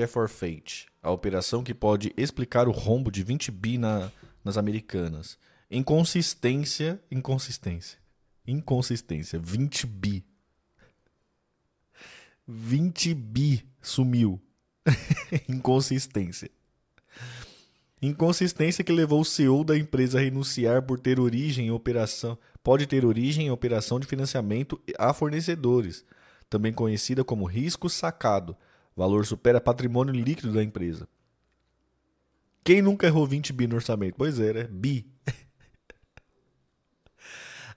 que é Forfeit, a operação que pode explicar o rombo de 20 bi na, nas americanas. Inconsistência, inconsistência. Inconsistência, 20 bi. 20 bi sumiu. inconsistência. Inconsistência que levou o CEO da empresa a renunciar por ter origem em operação, pode ter origem em operação de financiamento a fornecedores, também conhecida como risco sacado Valor supera patrimônio líquido da empresa. Quem nunca errou 20 bi no orçamento? Pois é, né? Bi.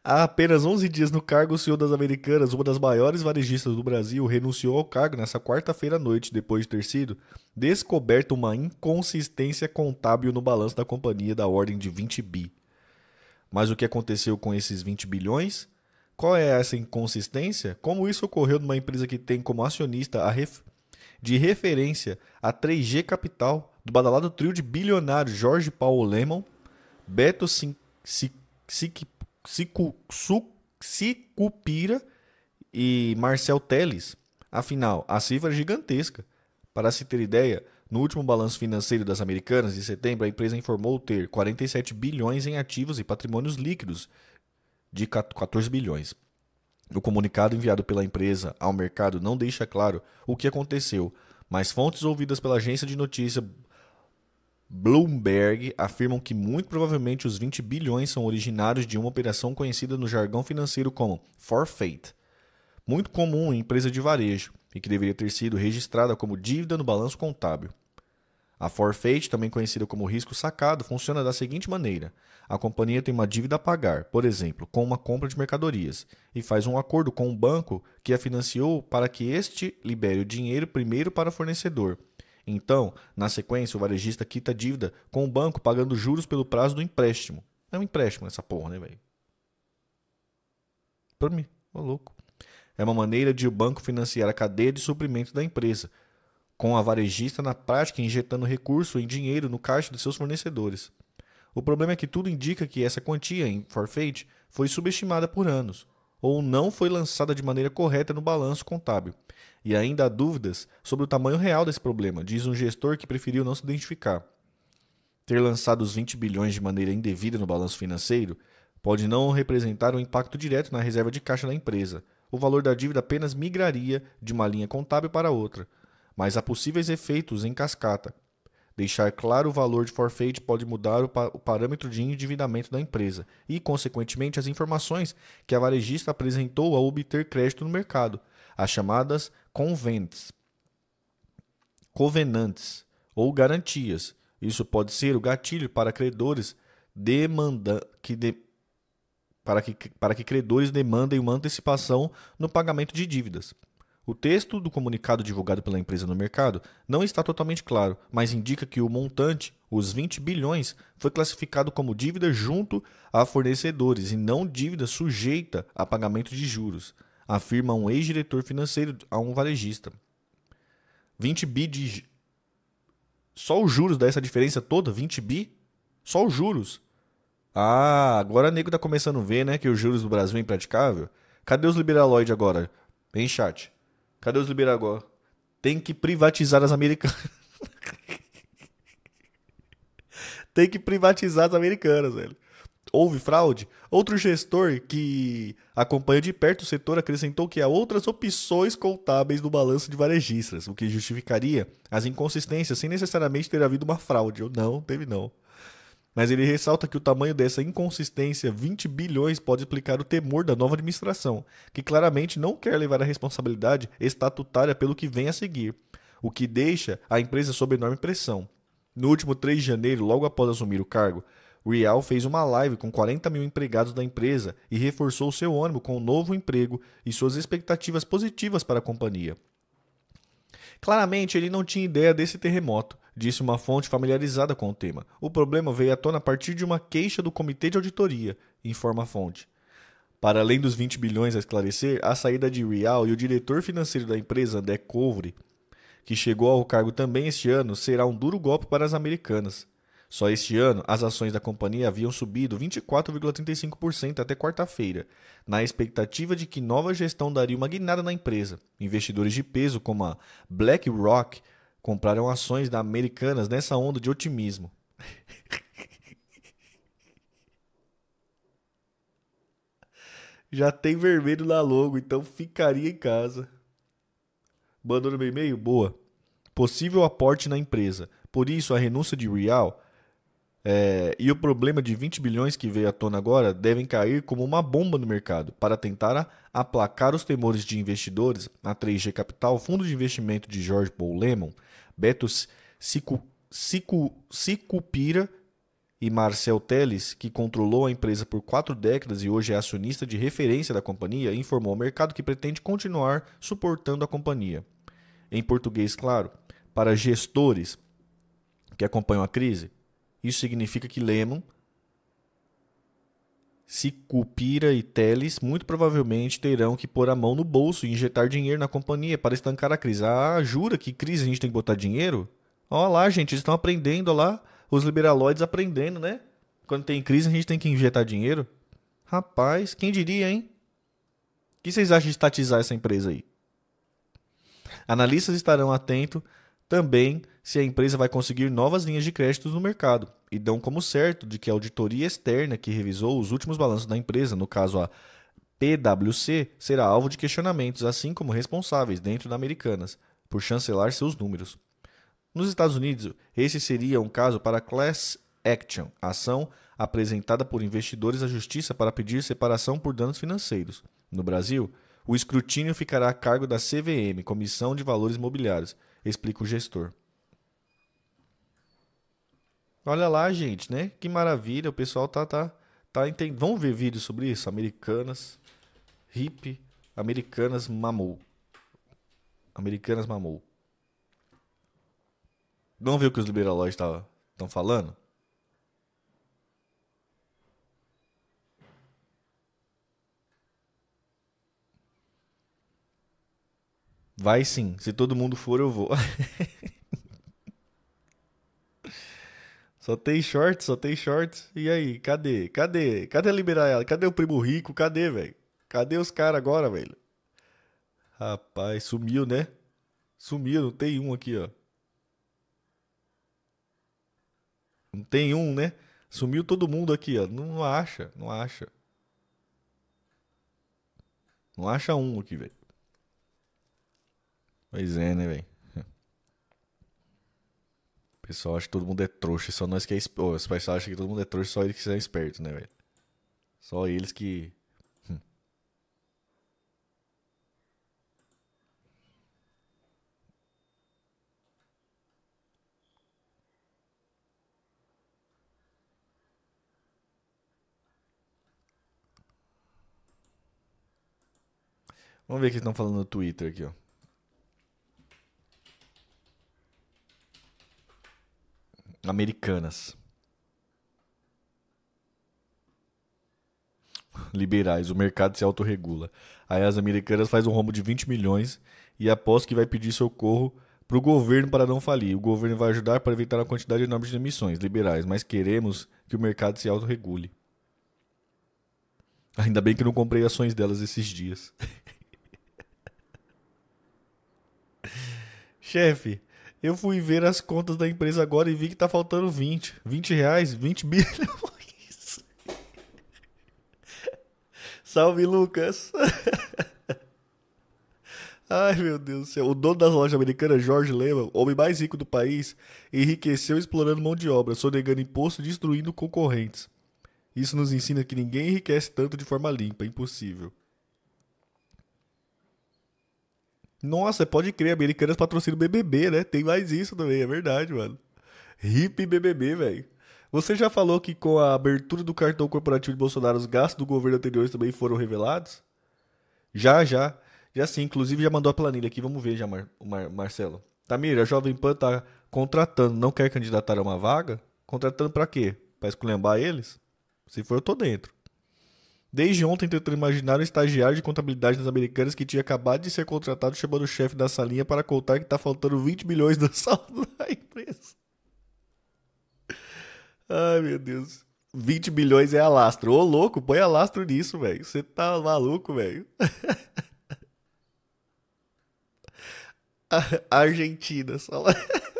Há apenas 11 dias no cargo, o senhor das Americanas, uma das maiores varejistas do Brasil, renunciou ao cargo nesta quarta-feira à noite, depois de ter sido descoberta uma inconsistência contábil no balanço da companhia da ordem de 20 bi. Mas o que aconteceu com esses 20 bilhões? Qual é essa inconsistência? Como isso ocorreu numa empresa que tem como acionista a Ref de referência a 3G Capital do badalado trio de bilionários Jorge Paulo Lemon, Beto Sicupira e Marcel Teles. Afinal, a cifra é gigantesca. Para se ter ideia, no último balanço financeiro das Americanas, de setembro, a empresa informou ter 47 bilhões em ativos e patrimônios líquidos de 14 bilhões. O comunicado enviado pela empresa ao mercado não deixa claro o que aconteceu, mas fontes ouvidas pela agência de notícias Bloomberg afirmam que muito provavelmente os 20 bilhões são originários de uma operação conhecida no jargão financeiro como forfeit, muito comum em empresa de varejo e que deveria ter sido registrada como dívida no balanço contábil. A forfeit, também conhecida como risco sacado, funciona da seguinte maneira: a companhia tem uma dívida a pagar, por exemplo, com uma compra de mercadorias, e faz um acordo com o banco que a financiou para que este libere o dinheiro primeiro para o fornecedor. Então, na sequência, o varejista quita a dívida com o banco pagando juros pelo prazo do empréstimo. É um empréstimo essa porra, né, velho? Por mim, ô louco. É uma maneira de o banco financiar a cadeia de suprimentos da empresa, com a varejista na prática injetando recurso em dinheiro no caixa de seus fornecedores. O problema é que tudo indica que essa quantia em forfeit foi subestimada por anos, ou não foi lançada de maneira correta no balanço contábil. E ainda há dúvidas sobre o tamanho real desse problema, diz um gestor que preferiu não se identificar. Ter lançado os 20 bilhões de maneira indevida no balanço financeiro pode não representar um impacto direto na reserva de caixa da empresa. O valor da dívida apenas migraria de uma linha contábil para outra, mas há possíveis efeitos em cascata. Deixar claro o valor de forfeit pode mudar o, pa o, parâmetro de endividamento da empresa e, consequentemente, as informações que a varejista apresentou ao obter crédito no mercado, as chamadas conventes, covenantes ou garantias. Isso pode ser o gatilho para credores demanda que de para que, para que credores demandem uma antecipação no pagamento de dívidas. O texto do comunicado divulgado pela empresa no mercado não está totalmente claro, mas indica que o montante, os 20 bilhões, foi classificado como dívida junto a fornecedores e não dívida sujeita a pagamento de juros, afirma um ex-diretor financeiro a um varejista. 20 bi de. Só os juros dá essa diferença toda? 20 bi? Só os juros. Ah, agora o nego tá começando a ver, né, que os juros do Brasil é impraticável. Cadê os liberaloides agora? Hein, chat? Cadê os do Tem que privatizar as americanas. Tem que privatizar as americanas, velho. Houve fraude? Outro gestor que acompanha de perto o setor acrescentou que há outras opções contábeis no balanço de varejistas, o que justificaria as inconsistências sem necessariamente ter havido uma fraude. Ou não, teve não mas ele ressalta que o tamanho dessa inconsistência, 20 bilhões, pode explicar o temor da nova administração, que claramente não quer levar a responsabilidade estatutária pelo que vem a seguir, o que deixa a empresa sob enorme pressão. No último 3 de janeiro, logo após assumir o cargo, Real fez uma live com 40 mil empregados da empresa e reforçou seu ânimo com o um novo emprego e suas expectativas positivas para a companhia. Claramente, ele não tinha ideia desse terremoto, disse uma fonte familiarizada com o tema. O problema veio à tona a partir de uma queixa do Comitê de Auditoria, informa a fonte. Para além dos 20 bilhões a esclarecer, a saída de Real e o diretor financeiro da empresa, André que chegou ao cargo também este ano, será um duro golpe para as americanas. Só este ano, as ações da companhia haviam subido 24,35% até quarta-feira, na expectativa de que nova gestão daria uma guinada na empresa. Investidores de peso como a BlackRock compraram ações da Americanas nessa onda de otimismo. Já tem vermelho na logo, então ficaria em casa. Mandou no meu e-mail? Boa. Possível aporte na empresa. Por isso, a renúncia de Real é, e o problema de 20 bilhões que veio à tona agora devem cair como uma bomba no mercado para tentar aplacar os temores de investidores A 3G Capital, fundo de investimento de Jorge Paul Lemon, Beto Sicupira e Marcel Teles, que controlou a empresa por quatro décadas e hoje é acionista de referência da companhia, informou ao mercado que pretende continuar suportando a companhia. Em português, claro, para gestores que acompanham a crise, isso significa que Lemon, Sicupira e Teles muito provavelmente terão que pôr a mão no bolso e injetar dinheiro na companhia para estancar a crise. Ah, jura que crise a gente tem que botar dinheiro? Olha lá, gente, eles estão aprendendo, olha lá, os liberaloides aprendendo, né? Quando tem crise a gente tem que injetar dinheiro. Rapaz, quem diria, hein? O que vocês acham de estatizar essa empresa aí? Analistas estarão atentos também se a empresa vai conseguir novas linhas de crédito no mercado e dão como certo de que a auditoria externa que revisou os últimos balanços da empresa, no caso a PwC, será alvo de questionamentos, assim como responsáveis dentro da Americanas, por chancelar seus números. Nos Estados Unidos, esse seria um caso para class action, ação apresentada por investidores à justiça para pedir separação por danos financeiros. No Brasil, o escrutínio ficará a cargo da CVM, Comissão de Valores Mobiliários, explica o gestor. Olha lá, gente, né? Que maravilha, o pessoal tá tá tá entendendo. Vamos ver vídeos sobre isso, americanas hip, americanas mamou. Americanas mamou. Não ver o que os liberalóis estão falando? Vai sim. Se todo mundo for, eu vou. só tem short, só tem short. E aí, cadê? Cadê? Cadê liberar ela? Cadê o primo rico? Cadê, velho? Cadê os caras agora, velho? Rapaz, sumiu, né? Sumiu, não tem um aqui, ó. Não tem um, né? Sumiu todo mundo aqui, ó. Não, não acha, não acha. Não acha um aqui, velho. Pois é, né, velho? O pessoal acha que todo mundo é trouxa, só nós que é esperto. Os pessoal acham que todo mundo é trouxa, só eles que são espertos, né, velho? Só eles que. Hum. Vamos ver o que estão falando no Twitter aqui, ó. Americanas. Liberais, o mercado se autorregula. Aí as americanas faz um rombo de 20 milhões e aposto que vai pedir socorro para o governo para não falir. O governo vai ajudar para evitar a quantidade enorme de emissões liberais, mas queremos que o mercado se autorregule. Ainda bem que não comprei ações delas esses dias. Chefe, eu fui ver as contas da empresa agora e vi que tá faltando 20. 20 reais, 20 bilhões. Salve, Lucas. Ai, meu Deus do céu. O dono das lojas americanas, Jorge Lehman, homem mais rico do país, enriqueceu explorando mão de obra, sonegando imposto e destruindo concorrentes. Isso nos ensina que ninguém enriquece tanto de forma limpa, impossível. Nossa, pode crer, Americanas patrocina o BBB, né? Tem mais isso também, é verdade, mano. Hip BBB, velho. Você já falou que com a abertura do cartão corporativo de Bolsonaro, os gastos do governo anterior também foram revelados? Já, já. Já sim, inclusive já mandou a planilha aqui, vamos ver já, Mar Mar Marcelo. Tamir, a Jovem Pan tá contratando, não quer candidatar a uma vaga? Contratando para quê? Pra esculhambar eles? Se for, eu tô dentro. Desde ontem tentou imaginar um estagiário de contabilidade nas Americanas que tinha acabado de ser contratado chamando o chefe da salinha para contar que está faltando 20 milhões do saldo da empresa. Ai, meu Deus. 20 bilhões é alastro. Ô, louco, põe alastro nisso, velho. Você tá maluco, velho. Argentina, só lá.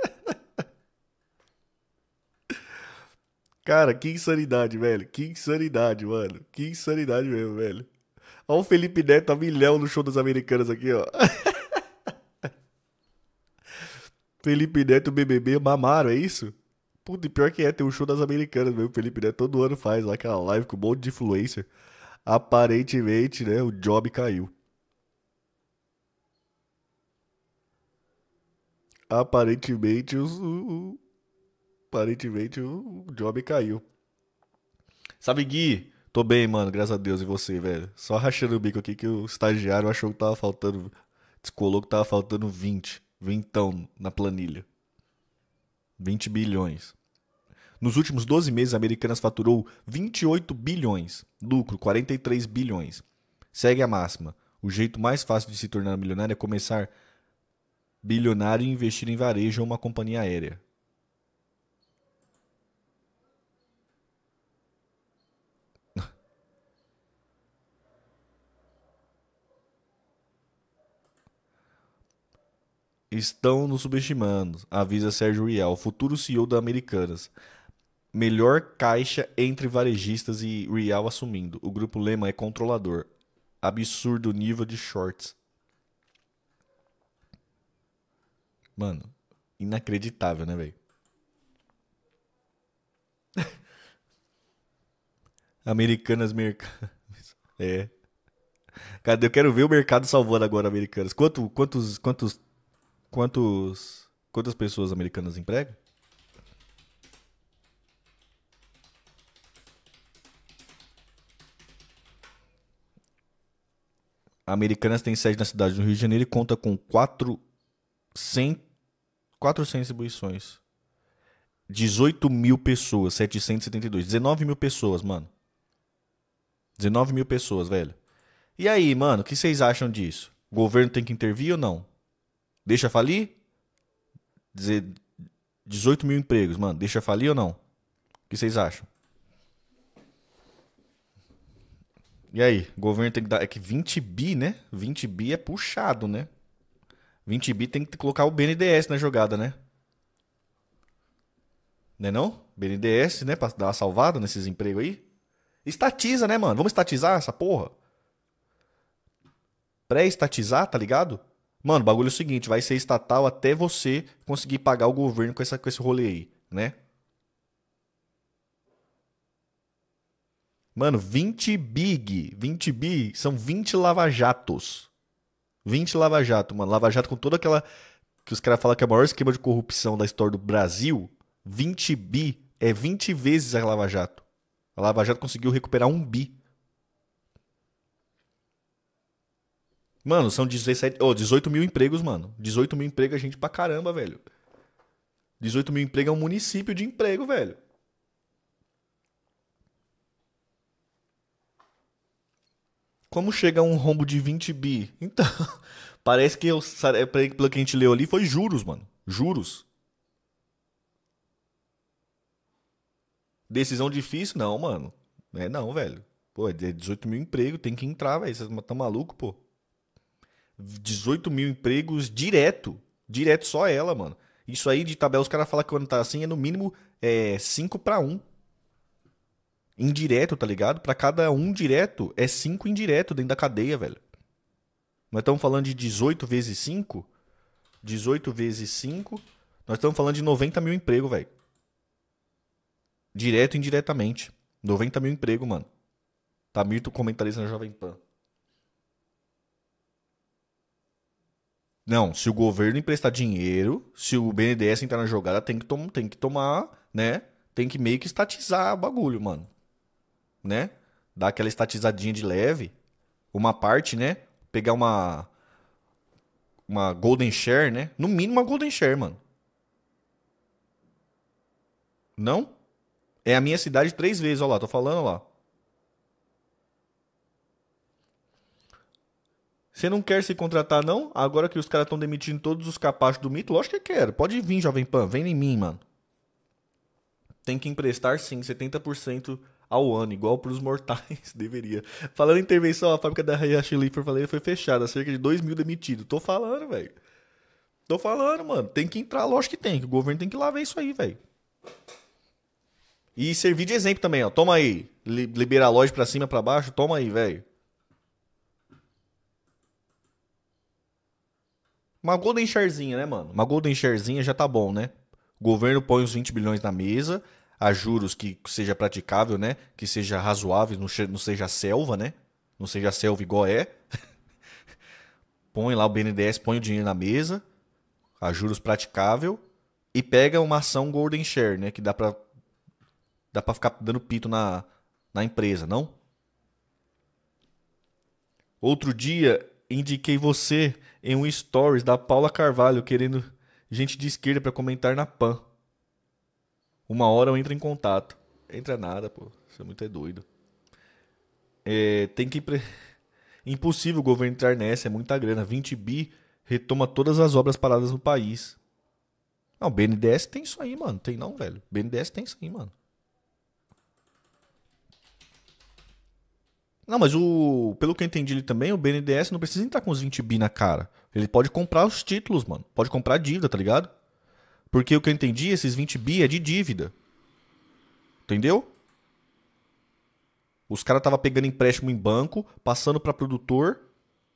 Cara, que insanidade, velho. Que insanidade, mano. Que insanidade mesmo, velho. Olha o Felipe Neto a milhão no show das Americanas aqui, ó. Felipe Neto BBB mamaram, é isso? Puta, e pior que é, tem o um show das Americanas mesmo. Felipe Neto todo ano faz lá aquela live com um monte de influencer. Aparentemente, né, o job caiu. Aparentemente, os, aparentemente o job caiu. Sabe, Gui? Tô bem, mano, graças a Deus. E você, velho? Só rachando o bico aqui que o estagiário achou que tava faltando. Descolou que tava faltando 20. Vintão na planilha. 20 bilhões. Nos últimos 12 meses, a Americanas faturou 28 bilhões, lucro 43 bilhões. Segue a máxima. O jeito mais fácil de se tornar milionário é começar bilionário e investir em varejo ou uma companhia aérea. Estão nos subestimando, avisa Sérgio Rial, futuro CEO da Americanas. Melhor caixa entre varejistas e Rial assumindo. O grupo Lema é controlador. Absurdo nível de shorts. Mano, inacreditável, né, velho? Americanas Mercado. É. Cadê? Eu quero ver o mercado salvando agora, Americanas. Quanto, quantos, quantos Quantos, quantas pessoas americanas emprega? Americanas tem sede na cidade do Rio de Janeiro e conta com 400, 400 distribuições. 18 mil pessoas, 772. 19 mil pessoas, mano. 19 mil pessoas, velho. E aí, mano, o que vocês acham disso? O governo tem que intervir ou não? Deixa falir? Dizer 18 mil empregos, mano, deixa falir ou não? O que vocês acham? E aí, o governo tem que dar. É que 20 bi, né? 20 bi é puxado, né? 20 bi tem que colocar o BNDS na jogada, né? Né não? BNDS, né? Pra dar uma salvada nesses empregos aí. Estatiza, né, mano? Vamos estatizar essa porra? Pré-estatizar, tá ligado? Mano, o bagulho é o seguinte, vai ser estatal até você conseguir pagar o governo com, essa, com esse rolê aí, né? Mano, 20 big, 20 big são 20 lava-jatos. 20 lava-jato, mano. Lava-jato com toda aquela... Que os caras falam que é o maior esquema de corrupção da história do Brasil. 20 bi é 20 vezes a lava-jato. A lava-jato conseguiu recuperar um bi. Mano, são 17, oh, 18 mil empregos, mano. 18 mil empregos é gente pra caramba, velho. 18 mil empregos é um município de emprego, velho. Como chega um rombo de 20 bi? Então, parece que eu, é, pelo que a gente leu ali foi juros, mano. Juros. Decisão difícil? Não, mano. É não, velho. Pô, é 18 mil emprego, tem que entrar, velho. Você tá maluco, pô? 18 mil empregos direto. Direto só ela, mano. Isso aí de tabela, os caras falam que quando tá assim é no mínimo é, 5 para 1. Indireto, tá ligado? Para cada um direto é 5 indireto dentro da cadeia, velho. Nós estamos falando de 18 vezes 5. 18 vezes 5. Nós estamos falando de 90 mil empregos, velho. Direto e indiretamente. 90 mil emprego, mano. Tá, Tamirto comentarista na Jovem Pan. Não, se o governo emprestar dinheiro, se o BNDES entrar na jogada, tem que, tom tem que tomar, né? Tem que meio que estatizar o bagulho, mano. Né? Dar aquela estatizadinha de leve. Uma parte, né? Pegar uma. Uma Golden Share, né? No mínimo uma Golden Share, mano. Não? É a minha cidade três vezes, ó lá, tô falando ó lá. Você não quer se contratar, não? Agora que os caras estão demitindo todos os capazes do mito, lógico que quero. Pode vir, Jovem Pan, vem em mim, mano. Tem que emprestar, sim, 70% ao ano, igual para os mortais, deveria. Falando em intervenção, a fábrica da Riachuelo Fortaleza foi fechada, cerca de 2 mil demitidos. Tô falando, velho. Tô falando, mano. Tem que entrar, lógico que tem. o governo tem que lavar isso aí, velho. E servir de exemplo também, ó. Toma aí. Libera a loja pra cima, pra baixo. Toma aí, velho. Uma golden sharezinha, né, mano? Uma golden sharezinha já tá bom, né? O governo põe os 20 bilhões na mesa, a juros que seja praticável, né? Que seja razoável, não, seja selva, né? Não seja selva igual é. põe lá o BNDES, põe o dinheiro na mesa, a juros praticável e pega uma ação golden share, né? Que dá pra, dá pra ficar dando pito na, na empresa, não? Outro dia indiquei você em um stories da Paula Carvalho querendo gente de esquerda para comentar na PAN. Uma hora eu entro em contato. Entra nada, pô. Você é muito é doido. É, tem que. Pre... Impossível o governo entrar nessa, é muita grana. 20 bi retoma todas as obras paradas no país. Não, o BNDES tem isso aí, mano. Tem não, velho. BNDES tem isso aí, mano. Não, mas o. Pelo que eu entendi ele também, o BNDES não precisa entrar com os 20 bi na cara. Ele pode comprar os títulos, mano. Pode comprar dívida, tá ligado? Porque o que eu entendi, esses 20 bi é de dívida. Entendeu? Os caras tava pegando empréstimo em banco, passando para produtor,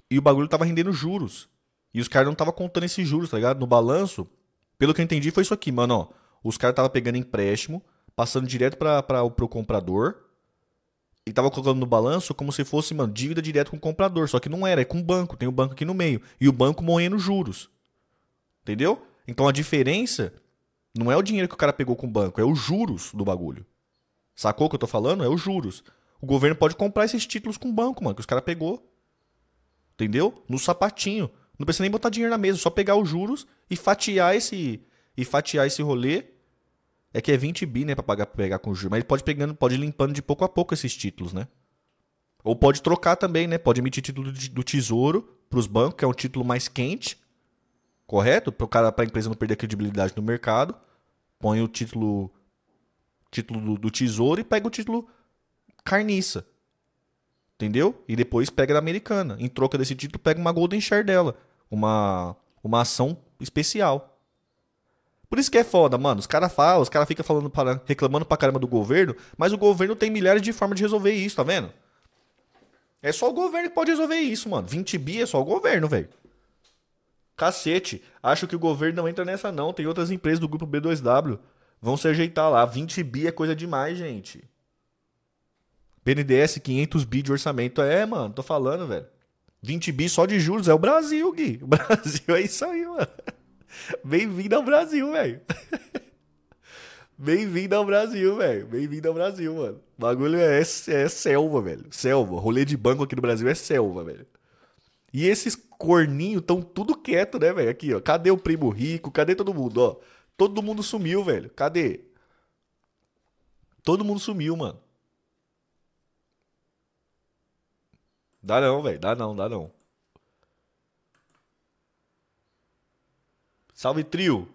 e o bagulho tava rendendo juros. E os caras não tava contando esses juros, tá ligado? No balanço, pelo que eu entendi, foi isso aqui, mano. Ó, os caras tava pegando empréstimo, passando direto para o comprador ele tava colocando no balanço como se fosse, mano, dívida direto com o comprador. Só que não era, é com o banco, tem o banco aqui no meio. E o banco morrendo juros. Entendeu? Então a diferença não é o dinheiro que o cara pegou com o banco, é os juros do bagulho. Sacou o que eu tô falando? É os juros. O governo pode comprar esses títulos com o banco, mano, que os cara pegou. Entendeu? No sapatinho. Não precisa nem botar dinheiro na mesa, só pegar os juros e fatiar esse e fatiar esse rolê é que é 20 bi, né, pra pagar, pegar com juros. Mas ele pode pegando, pode ir limpando de pouco a pouco esses títulos, né? Ou pode trocar também, né? Pode emitir título do tesouro para os bancos, que é um título mais quente, correto? Para o cara, para a empresa não perder a credibilidade no mercado. Põe o título título do, do tesouro e pega o título carniça. Entendeu? E depois pega da americana. Em troca desse título, pega uma golden share dela, uma uma ação especial. Por isso que é foda, mano. Os caras falam, os caras ficam falando, para, reclamando pra caramba do governo, mas o governo tem milhares de formas de resolver isso, tá vendo? É só o governo que pode resolver isso, mano. 20 bi é só o governo, velho. Cacete. Acho que o governo não entra nessa, não. Tem outras empresas do grupo B2W. Vão se ajeitar lá. 20 bi é coisa demais, gente. PnDS 500 bi de orçamento. É, mano, tô falando, velho. 20 bi só de juros. É o Brasil, Gui. O Brasil é isso aí, mano. Bem-vindo ao Brasil, velho. Bem-vindo ao Brasil, velho. Bem-vindo ao Brasil, mano. O bagulho é, é selva, velho. Selva. Rolê de banco aqui no Brasil é selva, velho. E esses corninhos estão tudo quieto, né, velho? Aqui, ó. Cadê o primo rico? Cadê todo mundo, ó? Todo mundo sumiu, velho. Cadê? Todo mundo sumiu, mano. Dá não, velho. Dá não, dá não. Salve, trio!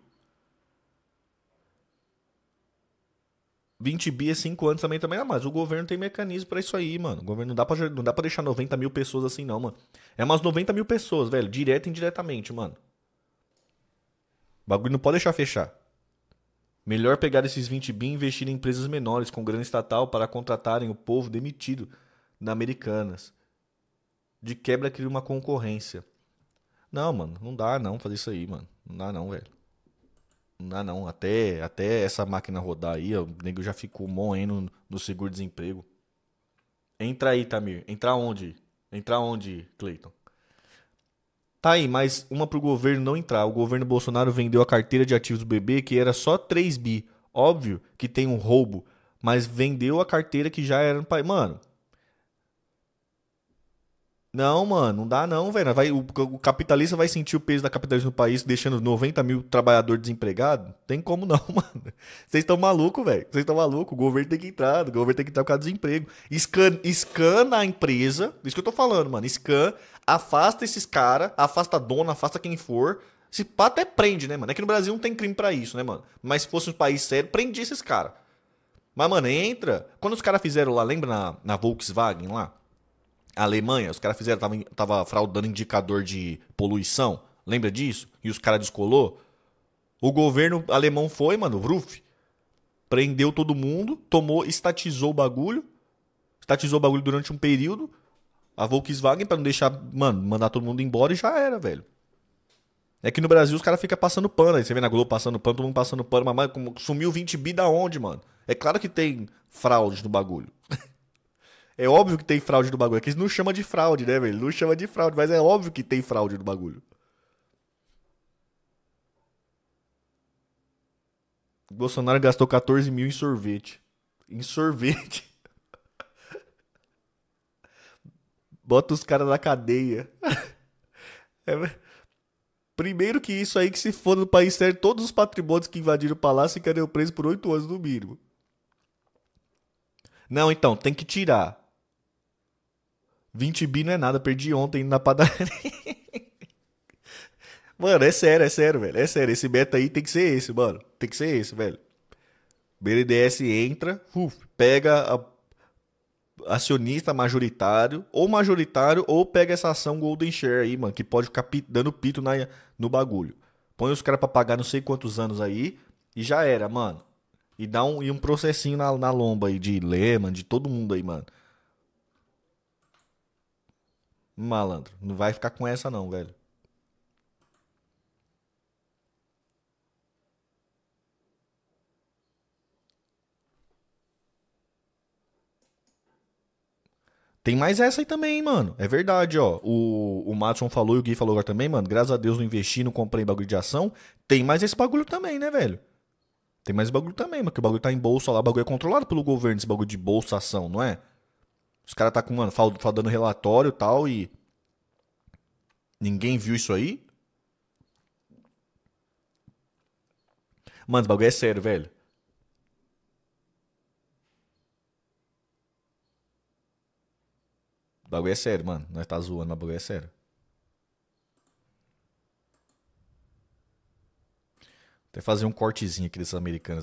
20 bi é 5 anos também, também. Ah, mas o governo tem mecanismo para isso aí, mano. O governo não dá, pra, não dá pra deixar 90 mil pessoas assim, não, mano. É umas 90 mil pessoas, velho. Direto e indiretamente, mano. O bagulho não pode deixar fechar. Melhor pegar esses 20 bi e investir em empresas menores com grana estatal para contratarem o povo demitido na Americanas. De quebra cria uma concorrência. Não, mano, não dá não fazer isso aí, mano. Não dá não, velho. Não dá não. Até, até essa máquina rodar aí, o nego já ficou moendo no seguro-desemprego. Entra aí, Tamir. Entra onde? Entra onde, Cleiton? Tá aí, mas uma pro governo não entrar. O governo Bolsonaro vendeu a carteira de ativos do bebê que era só 3 bi. Óbvio que tem um roubo, mas vendeu a carteira que já era no país. Mano, não, mano, não dá não, velho. Vai, o, o, capitalista vai sentir o peso da capitalismo no país, deixando 90 mil trabalhadores desempregados? Tem como não, mano. Vocês estão maluco, velho. Vocês estão maluco. O governo tem que entrar, o governo tem que entrar por causa do desemprego. Scan, escana a empresa, isso que eu tô falando, mano. Scan, afasta esses caras, afasta a dona, afasta quem for. Se pá, até prende, né, mano? É que no Brasil não tem crime para isso, né, mano? Mas se fosse um país sério, prendia esses caras. Mas, mano, entra. Quando os caras fizeram lá, lembra na, na Volkswagen lá? Alemanha, os caras fizeram, tava, tava fraudando indicador de poluição. Lembra disso? E os caras descolou. O governo alemão foi, mano, Ruf. Prendeu todo mundo, tomou, estatizou o bagulho. Estatizou o bagulho durante um período. A Volkswagen, para não deixar, mano, mandar todo mundo embora e já era, velho. É que no Brasil os caras ficam passando pano. Aí você vê na Globo passando pano, todo mundo passando pano. Mas, mas sumiu 20 bi da onde, mano? É claro que tem fraude no bagulho. É óbvio que tem fraude no bagulho. É que eles não chamam de fraude, né, velho? Não chama de fraude, mas é óbvio que tem fraude no bagulho. Bolsonaro gastou 14 mil em sorvete. Em sorvete. Bota os caras na cadeia. É, Primeiro que isso aí que se for no país sério, todos os patrimônios que invadiram o palácio ficariam presos por oito anos no mínimo. Não, então, tem que tirar. 20 bi não é nada, perdi ontem na padaria. mano, é sério, é sério, velho. É sério, esse beta aí tem que ser esse, mano. Tem que ser esse, velho. BNDS entra, uf, pega a, acionista majoritário, ou majoritário, ou pega essa ação Golden Share aí, mano, que pode ficar dando pito na, no bagulho. Põe os caras pra pagar não sei quantos anos aí, e já era, mano. E dá um, e um processinho na, na lomba aí de Lehman, de todo mundo aí, mano. Malandro, não vai ficar com essa não, velho. Tem mais essa aí também, hein, mano. É verdade, ó. O, o Matson falou e o Gui falou agora também, mano. Graças a Deus não investi, não comprei bagulho de ação. Tem mais esse bagulho também, né, velho? Tem mais bagulho também, mano. Que o bagulho tá em bolsa lá. O bagulho é controlado pelo governo, esse bagulho de bolsa ação, não é? Os caras tá com, mano, fal, dando relatório e tal e. Ninguém viu isso aí? Mano, o bagulho é sério, velho. O bagulho é sério, mano. Nós tá zoando, mas o bagulho é sério. Até fazer um cortezinho aqui desses americanos.